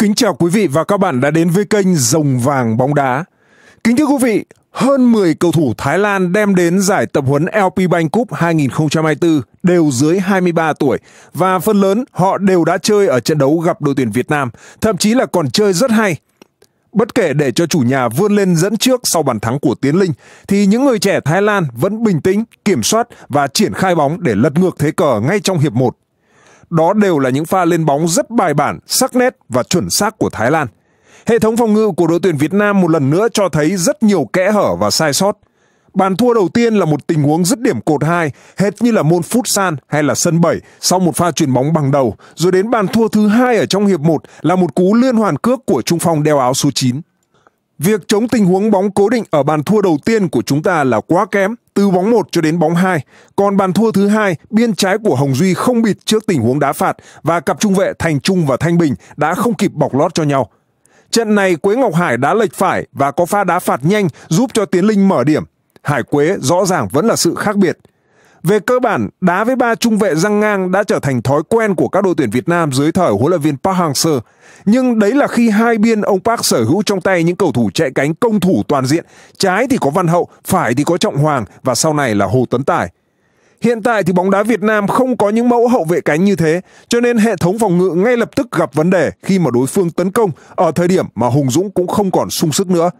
Kính chào quý vị và các bạn đã đến với kênh Rồng Vàng Bóng Đá. Kính thưa quý vị, hơn 10 cầu thủ Thái Lan đem đến giải tập huấn LP Bank Cup 2024 đều dưới 23 tuổi và phần lớn họ đều đã chơi ở trận đấu gặp đội tuyển Việt Nam, thậm chí là còn chơi rất hay. Bất kể để cho chủ nhà vươn lên dẫn trước sau bàn thắng của Tiến Linh thì những người trẻ Thái Lan vẫn bình tĩnh, kiểm soát và triển khai bóng để lật ngược thế cờ ngay trong hiệp 1. Đó đều là những pha lên bóng rất bài bản, sắc nét và chuẩn xác của Thái Lan. Hệ thống phòng ngự của đội tuyển Việt Nam một lần nữa cho thấy rất nhiều kẽ hở và sai sót. Bàn thua đầu tiên là một tình huống dứt điểm cột 2, hệt như là môn phút san hay là sân 7 sau một pha chuyển bóng bằng đầu, rồi đến bàn thua thứ hai ở trong hiệp 1 là một cú liên hoàn cước của trung phong đeo áo số 9. Việc chống tình huống bóng cố định ở bàn thua đầu tiên của chúng ta là quá kém từ bóng 1 cho đến bóng 2, còn bàn thua thứ hai, biên trái của Hồng Duy không bịt trước tình huống đá phạt và cặp trung vệ Thành Trung và Thanh Bình đã không kịp bọc lót cho nhau. Trận này Quế Ngọc Hải đá lệch phải và có pha đá phạt nhanh giúp cho Tiến Linh mở điểm. Hải Quế rõ ràng vẫn là sự khác biệt. Về cơ bản, đá với ba trung vệ răng ngang đã trở thành thói quen của các đội tuyển Việt Nam dưới thời huấn luyện viên Park Hang-seo. Nhưng đấy là khi hai biên ông Park sở hữu trong tay những cầu thủ chạy cánh công thủ toàn diện, trái thì có Văn Hậu, phải thì có Trọng Hoàng và sau này là Hồ Tấn Tài. Hiện tại thì bóng đá Việt Nam không có những mẫu hậu vệ cánh như thế, cho nên hệ thống phòng ngự ngay lập tức gặp vấn đề khi mà đối phương tấn công ở thời điểm mà Hùng Dũng cũng không còn sung sức nữa.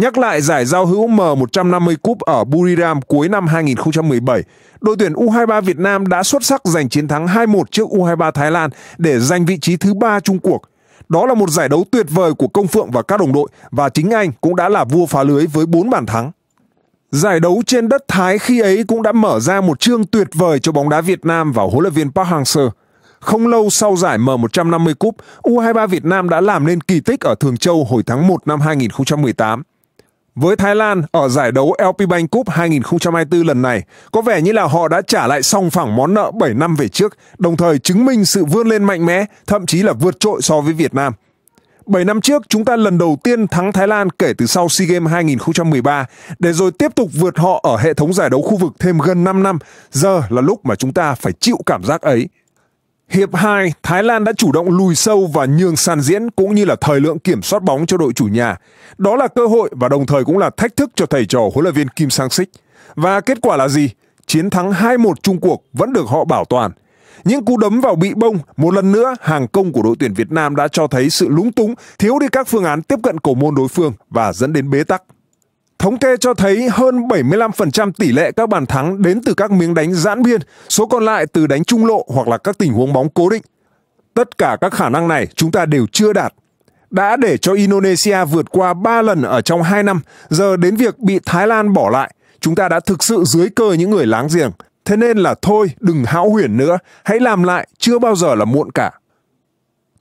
Nhắc lại giải giao hữu M150 Cup ở Buriram cuối năm 2017, đội tuyển U23 Việt Nam đã xuất sắc giành chiến thắng 2-1 trước U23 Thái Lan để giành vị trí thứ ba chung cuộc. Đó là một giải đấu tuyệt vời của Công Phượng và các đồng đội và chính anh cũng đã là vua phá lưới với 4 bàn thắng. Giải đấu trên đất Thái khi ấy cũng đã mở ra một chương tuyệt vời cho bóng đá Việt Nam và huấn luyện viên Park Hang-seo. Không lâu sau giải M150 Cup, U23 Việt Nam đã làm nên kỳ tích ở Thường Châu hồi tháng 1 năm 2018. Với Thái Lan ở giải đấu LP Bank Cup 2024 lần này, có vẻ như là họ đã trả lại xong phẳng món nợ 7 năm về trước, đồng thời chứng minh sự vươn lên mạnh mẽ, thậm chí là vượt trội so với Việt Nam. 7 năm trước chúng ta lần đầu tiên thắng Thái Lan kể từ sau SEA Games 2013 để rồi tiếp tục vượt họ ở hệ thống giải đấu khu vực thêm gần 5 năm. Giờ là lúc mà chúng ta phải chịu cảm giác ấy. Hiệp 2, Thái Lan đã chủ động lùi sâu và nhường sàn diễn cũng như là thời lượng kiểm soát bóng cho đội chủ nhà. Đó là cơ hội và đồng thời cũng là thách thức cho thầy trò huấn luyện viên Kim Sang-sik. Và kết quả là gì? Chiến thắng 2-1 chung cuộc vẫn được họ bảo toàn. Những cú đấm vào bị bông, một lần nữa hàng công của đội tuyển Việt Nam đã cho thấy sự lúng túng, thiếu đi các phương án tiếp cận cầu môn đối phương và dẫn đến bế tắc. Thống kê cho thấy hơn 75% tỷ lệ các bàn thắng đến từ các miếng đánh giãn biên, số còn lại từ đánh trung lộ hoặc là các tình huống bóng cố định. Tất cả các khả năng này chúng ta đều chưa đạt. Đã để cho Indonesia vượt qua 3 lần ở trong 2 năm, giờ đến việc bị Thái Lan bỏ lại, chúng ta đã thực sự dưới cờ những người láng giềng. Thế nên là thôi, đừng hão huyền nữa, hãy làm lại, chưa bao giờ là muộn cả.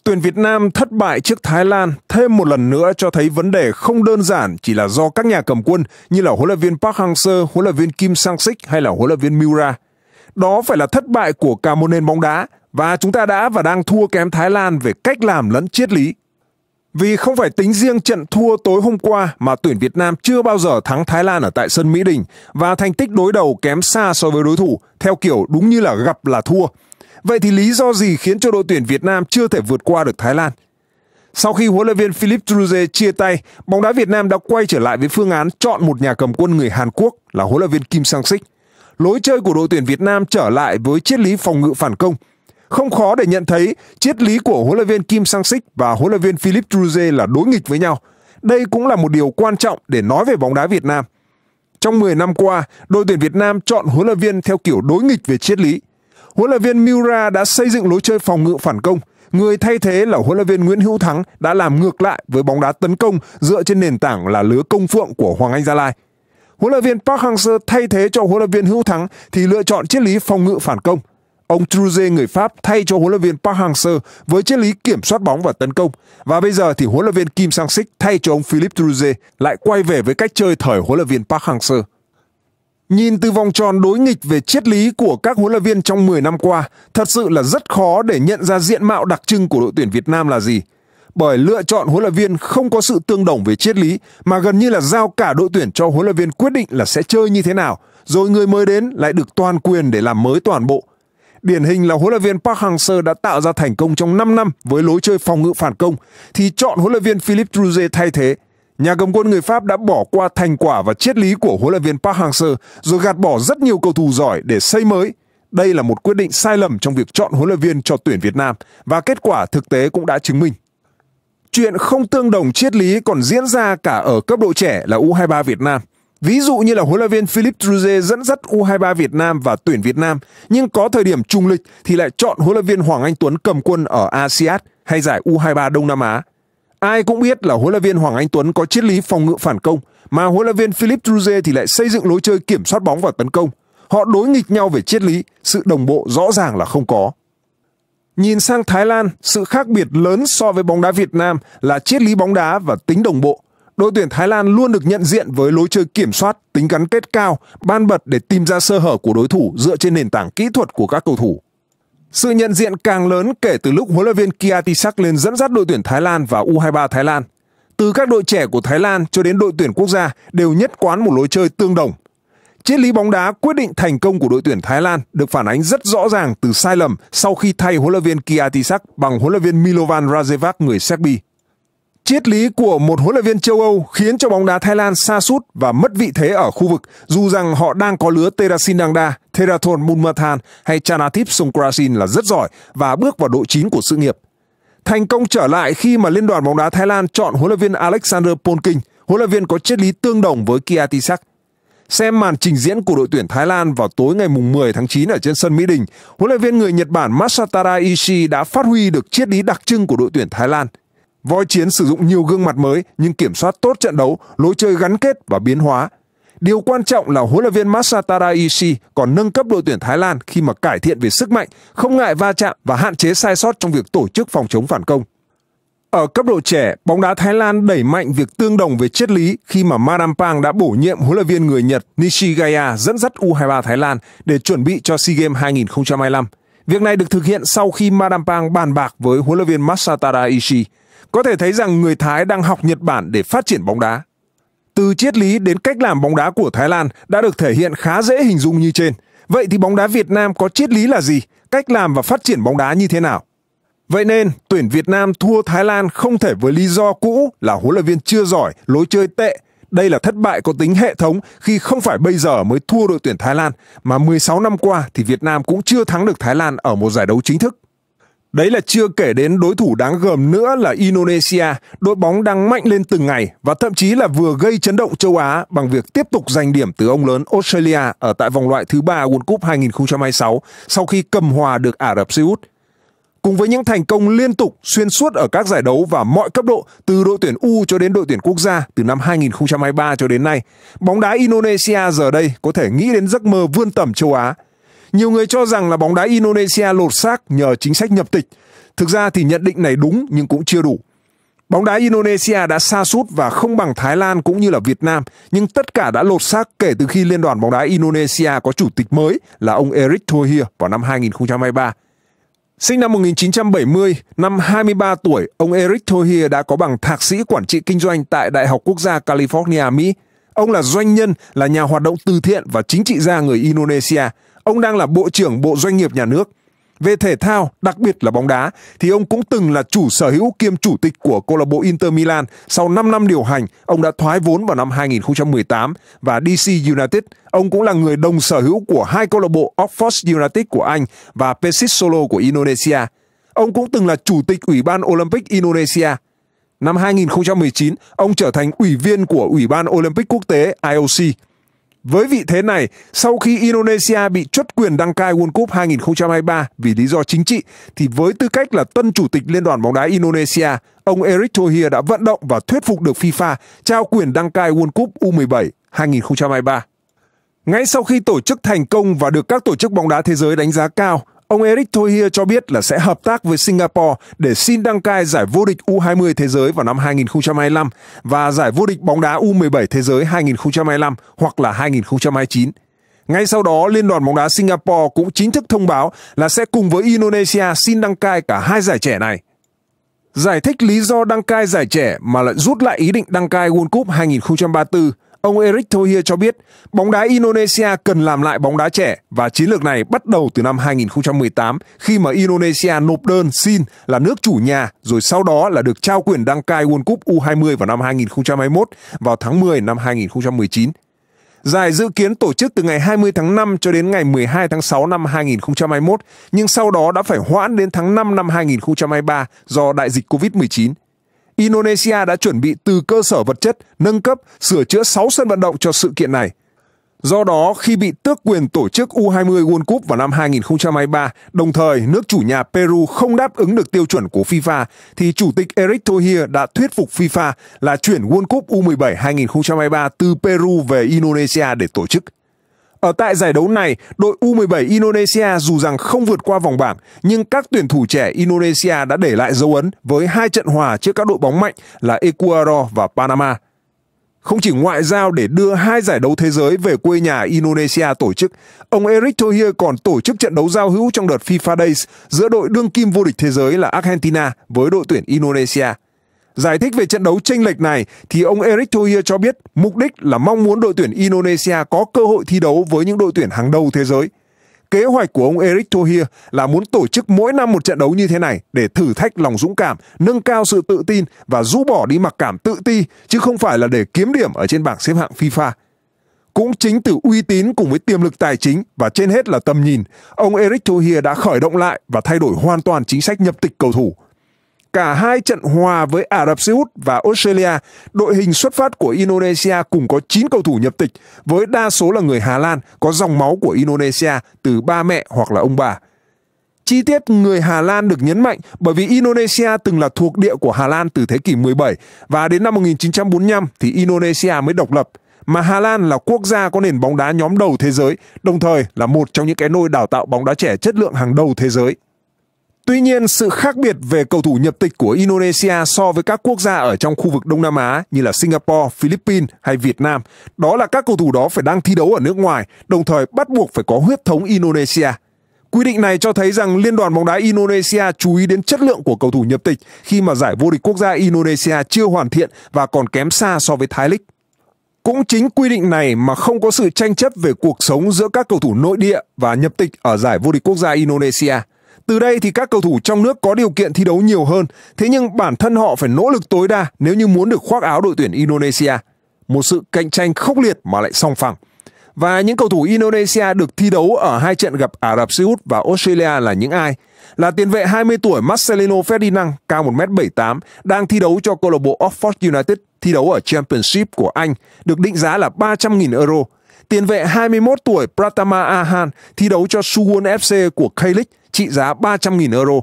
Tuyển Việt Nam thất bại trước Thái Lan thêm một lần nữa cho thấy vấn đề không đơn giản chỉ là do các nhà cầm quân như là huấn luyện viên Park Hang-seo, huấn luyện viên Kim Sang-sik hay là huấn luyện viên Mura. Đó phải là thất bại của cả một nền bóng đá và chúng ta đã và đang thua kém Thái Lan về cách làm lẫn triết lý. Vì không phải tính riêng trận thua tối hôm qua mà tuyển Việt Nam chưa bao giờ thắng Thái Lan ở tại sân Mỹ Đình và thành tích đối đầu kém xa so với đối thủ theo kiểu đúng như là gặp là thua – Vậy thì lý do gì khiến cho đội tuyển Việt Nam chưa thể vượt qua được Thái Lan? Sau khi huấn luyện viên Philip Druze chia tay, bóng đá Việt Nam đã quay trở lại với phương án chọn một nhà cầm quân người Hàn Quốc là huấn luyện viên Kim Sang-sik. Lối chơi của đội tuyển Việt Nam trở lại với triết lý phòng ngự phản công. Không khó để nhận thấy triết lý của huấn luyện viên Kim Sang-sik và huấn luyện viên Philip Druze là đối nghịch với nhau. Đây cũng là một điều quan trọng để nói về bóng đá Việt Nam. Trong 10 năm qua, đội tuyển Việt Nam chọn huấn luyện viên theo kiểu đối nghịch về triết lý huấn luyện viên Mura đã xây dựng lối chơi phòng ngự phản công. Người thay thế là huấn luyện viên Nguyễn Hữu Thắng đã làm ngược lại với bóng đá tấn công dựa trên nền tảng là lứa công phượng của Hoàng Anh Gia Lai. Huấn luyện viên Park Hang-seo thay thế cho huấn luyện viên Hữu Thắng thì lựa chọn triết lý phòng ngự phản công. Ông Truze người Pháp thay cho huấn luyện viên Park Hang-seo với triết lý kiểm soát bóng và tấn công. Và bây giờ thì huấn luyện viên Kim Sang-sik thay cho ông Philippe Truze lại quay về với cách chơi thời huấn luyện viên Park Hang-seo. Nhìn từ vòng tròn đối nghịch về triết lý của các huấn luyện viên trong 10 năm qua, thật sự là rất khó để nhận ra diện mạo đặc trưng của đội tuyển Việt Nam là gì. Bởi lựa chọn huấn luyện viên không có sự tương đồng về triết lý mà gần như là giao cả đội tuyển cho huấn luyện viên quyết định là sẽ chơi như thế nào, rồi người mới đến lại được toàn quyền để làm mới toàn bộ. Điển hình là huấn luyện viên Park Hang-seo đã tạo ra thành công trong 5 năm với lối chơi phòng ngự phản công thì chọn huấn luyện viên Philip Druze thay thế Nhà cầm quân người Pháp đã bỏ qua thành quả và triết lý của huấn luyện viên Park Hang-seo rồi gạt bỏ rất nhiều cầu thủ giỏi để xây mới. Đây là một quyết định sai lầm trong việc chọn huấn luyện viên cho tuyển Việt Nam và kết quả thực tế cũng đã chứng minh. Chuyện không tương đồng triết lý còn diễn ra cả ở cấp độ trẻ là U23 Việt Nam. Ví dụ như là huấn luyện viên Philip Druze dẫn dắt U23 Việt Nam và tuyển Việt Nam, nhưng có thời điểm trùng lịch thì lại chọn huấn luyện viên Hoàng Anh Tuấn cầm quân ở ASEAN hay giải U23 Đông Nam Á Ai cũng biết là huấn luyện viên Hoàng Anh Tuấn có triết lý phòng ngự phản công, mà huấn luyện viên Philip Druze thì lại xây dựng lối chơi kiểm soát bóng và tấn công. Họ đối nghịch nhau về triết lý, sự đồng bộ rõ ràng là không có. Nhìn sang Thái Lan, sự khác biệt lớn so với bóng đá Việt Nam là triết lý bóng đá và tính đồng bộ. Đội tuyển Thái Lan luôn được nhận diện với lối chơi kiểm soát, tính gắn kết cao, ban bật để tìm ra sơ hở của đối thủ dựa trên nền tảng kỹ thuật của các cầu thủ. Sự nhận diện càng lớn kể từ lúc huấn luyện viên Kiatisak lên dẫn dắt đội tuyển Thái Lan và U23 Thái Lan. Từ các đội trẻ của Thái Lan cho đến đội tuyển quốc gia đều nhất quán một lối chơi tương đồng. Triết lý bóng đá quyết định thành công của đội tuyển Thái Lan được phản ánh rất rõ ràng từ sai lầm sau khi thay huấn luyện viên Kiatisak bằng huấn luyện viên Milovan Rajevac người Serbia. Triết lý của một huấn luyện viên châu Âu khiến cho bóng đá Thái Lan xa sút và mất vị thế ở khu vực, dù rằng họ đang có lứa Terasin Dangda, Therathon Munmathan hay Chanathip Songkrasin là rất giỏi và bước vào đội chín của sự nghiệp. Thành công trở lại khi mà Liên đoàn bóng đá Thái Lan chọn huấn luyện viên Alexander Polking, huấn luyện viên có triết lý tương đồng với Kiatisak. Xem màn trình diễn của đội tuyển Thái Lan vào tối ngày 10 tháng 9 ở trên sân Mỹ Đình, huấn luyện viên người Nhật Bản Masatara Ishii đã phát huy được triết lý đặc trưng của đội tuyển Thái Lan – Voi chiến sử dụng nhiều gương mặt mới nhưng kiểm soát tốt trận đấu, lối chơi gắn kết và biến hóa. Điều quan trọng là huấn luyện viên Masatara Ishii còn nâng cấp đội tuyển Thái Lan khi mà cải thiện về sức mạnh, không ngại va chạm và hạn chế sai sót trong việc tổ chức phòng chống phản công. Ở cấp độ trẻ, bóng đá Thái Lan đẩy mạnh việc tương đồng về triết lý khi mà Marampang đã bổ nhiệm huấn luyện viên người Nhật Nishigaya dẫn dắt U23 Thái Lan để chuẩn bị cho SEA Games 2025. Việc này được thực hiện sau khi Marampang bàn bạc với huấn luyện viên Masatara Ishii. Có thể thấy rằng người Thái đang học Nhật Bản để phát triển bóng đá. Từ triết lý đến cách làm bóng đá của Thái Lan đã được thể hiện khá dễ hình dung như trên. Vậy thì bóng đá Việt Nam có triết lý là gì? Cách làm và phát triển bóng đá như thế nào? Vậy nên, tuyển Việt Nam thua Thái Lan không thể với lý do cũ là huấn luyện viên chưa giỏi, lối chơi tệ. Đây là thất bại có tính hệ thống khi không phải bây giờ mới thua đội tuyển Thái Lan, mà 16 năm qua thì Việt Nam cũng chưa thắng được Thái Lan ở một giải đấu chính thức. Đấy là chưa kể đến đối thủ đáng gờm nữa là Indonesia, đội bóng đang mạnh lên từng ngày và thậm chí là vừa gây chấn động châu Á bằng việc tiếp tục giành điểm từ ông lớn Australia ở tại vòng loại thứ ba World Cup 2026 sau khi cầm hòa được Ả Rập Xê Út. Cùng với những thành công liên tục xuyên suốt ở các giải đấu và mọi cấp độ từ đội tuyển U cho đến đội tuyển quốc gia từ năm 2023 cho đến nay, bóng đá Indonesia giờ đây có thể nghĩ đến giấc mơ vươn tầm châu Á – nhiều người cho rằng là bóng đá Indonesia lột xác nhờ chính sách nhập tịch. Thực ra thì nhận định này đúng nhưng cũng chưa đủ. Bóng đá Indonesia đã xa sút và không bằng Thái Lan cũng như là Việt Nam, nhưng tất cả đã lột xác kể từ khi Liên đoàn bóng đá Indonesia có chủ tịch mới là ông Erick Thohir vào năm 2023. Sinh năm 1970, năm 23 tuổi, ông Eric Thohir đã có bằng thạc sĩ quản trị kinh doanh tại Đại học Quốc gia California, Mỹ. Ông là doanh nhân, là nhà hoạt động từ thiện và chính trị gia người Indonesia. Ông đang là Bộ trưởng Bộ Doanh nghiệp Nhà nước. Về thể thao, đặc biệt là bóng đá, thì ông cũng từng là chủ sở hữu kiêm chủ tịch của câu lạc bộ Inter Milan. Sau 5 năm điều hành, ông đã thoái vốn vào năm 2018 và DC United. Ông cũng là người đồng sở hữu của hai câu lạc bộ Oxford United của Anh và Persis Solo của Indonesia. Ông cũng từng là chủ tịch Ủy ban Olympic Indonesia. Năm 2019, ông trở thành ủy viên của Ủy ban Olympic Quốc tế IOC. Với vị thế này, sau khi Indonesia bị chốt quyền đăng cai World Cup 2023 vì lý do chính trị, thì với tư cách là tân chủ tịch Liên đoàn bóng đá Indonesia, ông Eric Thohir đã vận động và thuyết phục được FIFA trao quyền đăng cai World Cup U17 2023. Ngay sau khi tổ chức thành công và được các tổ chức bóng đá thế giới đánh giá cao, Ông Eric Thohir cho biết là sẽ hợp tác với Singapore để xin đăng cai giải vô địch U20 thế giới vào năm 2025 và giải vô địch bóng đá U17 thế giới 2025 hoặc là 2029. Ngay sau đó, Liên đoàn bóng đá Singapore cũng chính thức thông báo là sẽ cùng với Indonesia xin đăng cai cả hai giải trẻ này. Giải thích lý do đăng cai giải trẻ mà lại rút lại ý định đăng cai World Cup 2034 Ông Eric Thohir cho biết, bóng đá Indonesia cần làm lại bóng đá trẻ và chiến lược này bắt đầu từ năm 2018 khi mà Indonesia nộp đơn xin là nước chủ nhà rồi sau đó là được trao quyền đăng cai World Cup U20 vào năm 2021 vào tháng 10 năm 2019. Giải dự kiến tổ chức từ ngày 20 tháng 5 cho đến ngày 12 tháng 6 năm 2021, nhưng sau đó đã phải hoãn đến tháng 5 năm 2023 do đại dịch COVID-19. Indonesia đã chuẩn bị từ cơ sở vật chất, nâng cấp, sửa chữa 6 sân vận động cho sự kiện này. Do đó, khi bị tước quyền tổ chức U20 World Cup vào năm 2023, đồng thời nước chủ nhà Peru không đáp ứng được tiêu chuẩn của FIFA, thì Chủ tịch Eric Thohir đã thuyết phục FIFA là chuyển World Cup U17 2023 từ Peru về Indonesia để tổ chức. Ở tại giải đấu này, đội U17 Indonesia dù rằng không vượt qua vòng bảng, nhưng các tuyển thủ trẻ Indonesia đã để lại dấu ấn với hai trận hòa trước các đội bóng mạnh là Ecuador và Panama. Không chỉ ngoại giao để đưa hai giải đấu thế giới về quê nhà Indonesia tổ chức, ông Eric Thohir còn tổ chức trận đấu giao hữu trong đợt FIFA Days giữa đội đương kim vô địch thế giới là Argentina với đội tuyển Indonesia. Giải thích về trận đấu tranh lệch này thì ông Eric Thohir cho biết mục đích là mong muốn đội tuyển Indonesia có cơ hội thi đấu với những đội tuyển hàng đầu thế giới. Kế hoạch của ông Eric Thohir là muốn tổ chức mỗi năm một trận đấu như thế này để thử thách lòng dũng cảm, nâng cao sự tự tin và rũ bỏ đi mặc cảm tự ti chứ không phải là để kiếm điểm ở trên bảng xếp hạng FIFA. Cũng chính từ uy tín cùng với tiềm lực tài chính và trên hết là tầm nhìn, ông Eric Thohir đã khởi động lại và thay đổi hoàn toàn chính sách nhập tịch cầu thủ. Cả hai trận hòa với Ả Rập Xê Út và Australia, đội hình xuất phát của Indonesia cùng có 9 cầu thủ nhập tịch, với đa số là người Hà Lan có dòng máu của Indonesia từ ba mẹ hoặc là ông bà. Chi tiết người Hà Lan được nhấn mạnh bởi vì Indonesia từng là thuộc địa của Hà Lan từ thế kỷ 17 và đến năm 1945 thì Indonesia mới độc lập. Mà Hà Lan là quốc gia có nền bóng đá nhóm đầu thế giới, đồng thời là một trong những cái nôi đào tạo bóng đá trẻ chất lượng hàng đầu thế giới. Tuy nhiên, sự khác biệt về cầu thủ nhập tịch của Indonesia so với các quốc gia ở trong khu vực Đông Nam Á như là Singapore, Philippines hay Việt Nam, đó là các cầu thủ đó phải đang thi đấu ở nước ngoài, đồng thời bắt buộc phải có huyết thống Indonesia. Quy định này cho thấy rằng Liên đoàn bóng đá Indonesia chú ý đến chất lượng của cầu thủ nhập tịch khi mà giải vô địch quốc gia Indonesia chưa hoàn thiện và còn kém xa so với Thái lịch. Cũng chính quy định này mà không có sự tranh chấp về cuộc sống giữa các cầu thủ nội địa và nhập tịch ở giải vô địch quốc gia Indonesia. Từ đây thì các cầu thủ trong nước có điều kiện thi đấu nhiều hơn, thế nhưng bản thân họ phải nỗ lực tối đa nếu như muốn được khoác áo đội tuyển Indonesia. Một sự cạnh tranh khốc liệt mà lại song phẳng. Và những cầu thủ Indonesia được thi đấu ở hai trận gặp Ả Rập Xê Út và Australia là những ai? Là tiền vệ 20 tuổi Marcelino Ferdinand, cao 1m78, đang thi đấu cho câu lạc bộ Oxford United thi đấu ở Championship của Anh, được định giá là 300.000 euro. Tiền vệ 21 tuổi Pratama Ahan thi đấu cho Suwon FC của K-League trị giá 300.000 euro.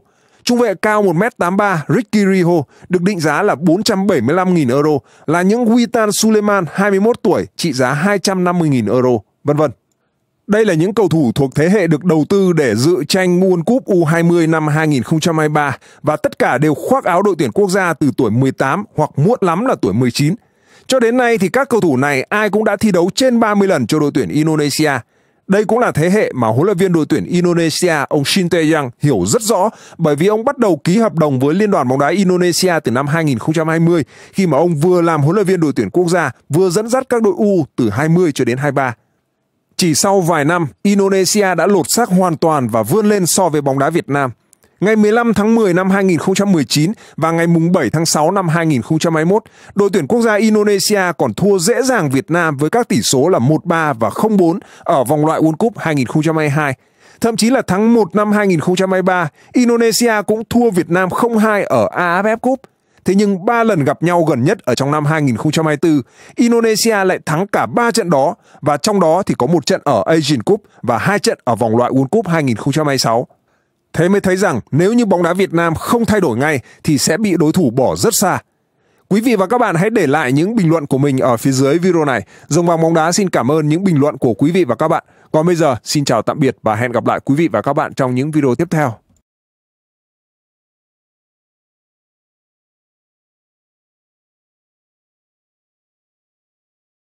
Trung vệ cao 1m83 Ricky Riho được định giá là 475.000 euro, là những Witan Suleiman 21 tuổi trị giá 250.000 euro, vân vân. Đây là những cầu thủ thuộc thế hệ được đầu tư để dự tranh World Cup U20 năm 2023 và tất cả đều khoác áo đội tuyển quốc gia từ tuổi 18 hoặc muộn lắm là tuổi 19. Cho đến nay thì các cầu thủ này ai cũng đã thi đấu trên 30 lần cho đội tuyển Indonesia. Đây cũng là thế hệ mà huấn luyện viên đội tuyển Indonesia ông Shin Tae-yang hiểu rất rõ bởi vì ông bắt đầu ký hợp đồng với Liên đoàn bóng đá Indonesia từ năm 2020 khi mà ông vừa làm huấn luyện viên đội tuyển quốc gia vừa dẫn dắt các đội U từ 20 cho đến 23. Chỉ sau vài năm, Indonesia đã lột xác hoàn toàn và vươn lên so với bóng đá Việt Nam – Ngày 15 tháng 10 năm 2019 và ngày 7 tháng 6 năm 2021, đội tuyển quốc gia Indonesia còn thua dễ dàng Việt Nam với các tỷ số là 1-3 và 0-4 ở vòng loại World Cup 2022. Thậm chí là tháng 1 năm 2023, Indonesia cũng thua Việt Nam 0-2 ở AFF Cup. Thế nhưng ba lần gặp nhau gần nhất ở trong năm 2024, Indonesia lại thắng cả ba trận đó và trong đó thì có một trận ở Asian Cup và hai trận ở vòng loại World Cup 2026. Thế mới thấy rằng nếu như bóng đá Việt Nam không thay đổi ngay thì sẽ bị đối thủ bỏ rất xa. Quý vị và các bạn hãy để lại những bình luận của mình ở phía dưới video này. Dòng vàng bóng đá xin cảm ơn những bình luận của quý vị và các bạn. Còn bây giờ, xin chào tạm biệt và hẹn gặp lại quý vị và các bạn trong những video tiếp theo.